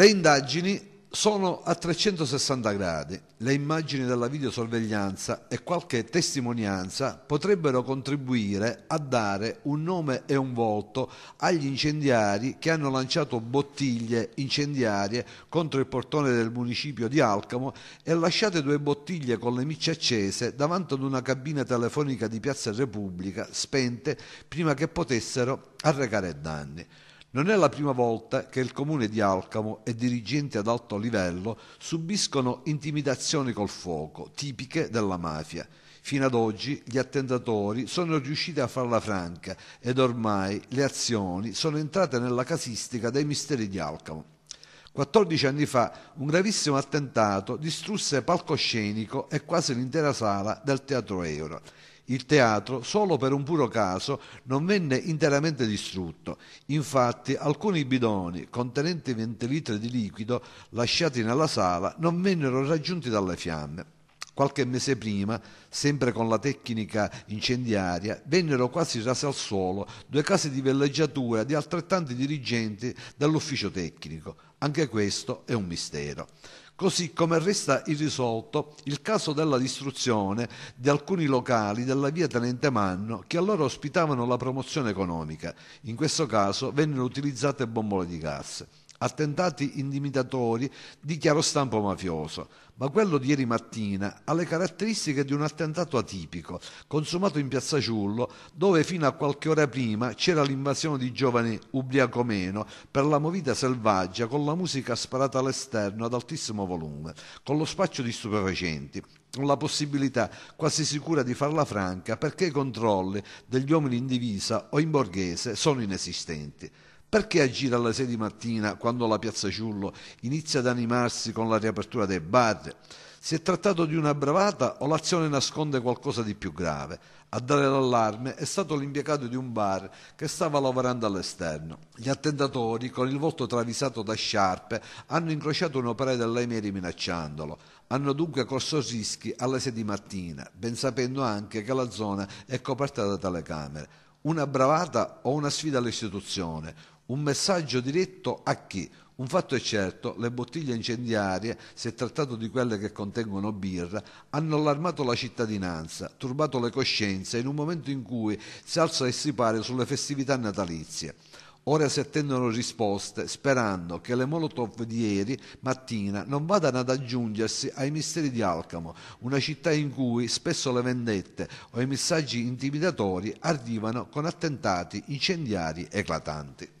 Le indagini sono a 360 gradi. Le immagini della videosorveglianza e qualche testimonianza potrebbero contribuire a dare un nome e un volto agli incendiari che hanno lanciato bottiglie incendiarie contro il portone del municipio di Alcamo e lasciate due bottiglie con le micce accese davanti ad una cabina telefonica di Piazza Repubblica spente prima che potessero arrecare danni. Non è la prima volta che il comune di Alcamo e dirigenti ad alto livello subiscono intimidazioni col fuoco, tipiche della mafia. Fino ad oggi gli attentatori sono riusciti a farla franca ed ormai le azioni sono entrate nella casistica dei misteri di Alcamo. 14 anni fa un gravissimo attentato distrusse palcoscenico e quasi l'intera sala del Teatro Euro. Il teatro, solo per un puro caso, non venne interamente distrutto. Infatti, alcuni bidoni contenenti 20 litri di liquido lasciati nella sala non vennero raggiunti dalle fiamme. Qualche mese prima, sempre con la tecnica incendiaria, vennero quasi rase al suolo due case di villeggiatura di altrettanti dirigenti dell'ufficio tecnico. Anche questo è un mistero. Così come resta irrisolto il caso della distruzione di alcuni locali della via Tenente Manno che allora ospitavano la promozione economica. In questo caso vennero utilizzate bombole di gas attentati intimidatori di chiaro stampo mafioso, ma quello di ieri mattina ha le caratteristiche di un attentato atipico, consumato in Piazza Ciullo, dove fino a qualche ora prima c'era l'invasione di giovani ubriacomeno per la movita selvaggia con la musica sparata all'esterno ad altissimo volume, con lo spaccio di stupefacenti, con la possibilità quasi sicura di farla franca perché i controlli degli uomini in divisa o in borghese sono inesistenti. Perché agire alle 6 di mattina quando la piazza Ciullo inizia ad animarsi con la riapertura dei bar? Si è trattato di una bravata o l'azione nasconde qualcosa di più grave? A dare l'allarme è stato l'impiegato di un bar che stava lavorando all'esterno. Gli attentatori, con il volto travisato da sciarpe, hanno incrociato un operaio dell'Aimeri minacciandolo. Hanno dunque corso rischi alle 6 di mattina, ben sapendo anche che la zona è coperta da telecamere una bravata o una sfida all'istituzione, un messaggio diretto a chi? Un fatto è certo, le bottiglie incendiarie, se trattato di quelle che contengono birra, hanno allarmato la cittadinanza, turbato le coscienze in un momento in cui si alza il sipario sulle festività natalizie. Ora si attendono risposte, sperando che le Molotov di ieri mattina non vadano ad aggiungersi ai misteri di Alcamo, una città in cui spesso le vendette o i messaggi intimidatori arrivano con attentati incendiari eclatanti.